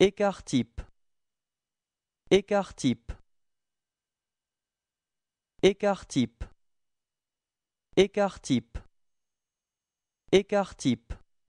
Écart-type Écart-type Écart-type Écart-type Écart-type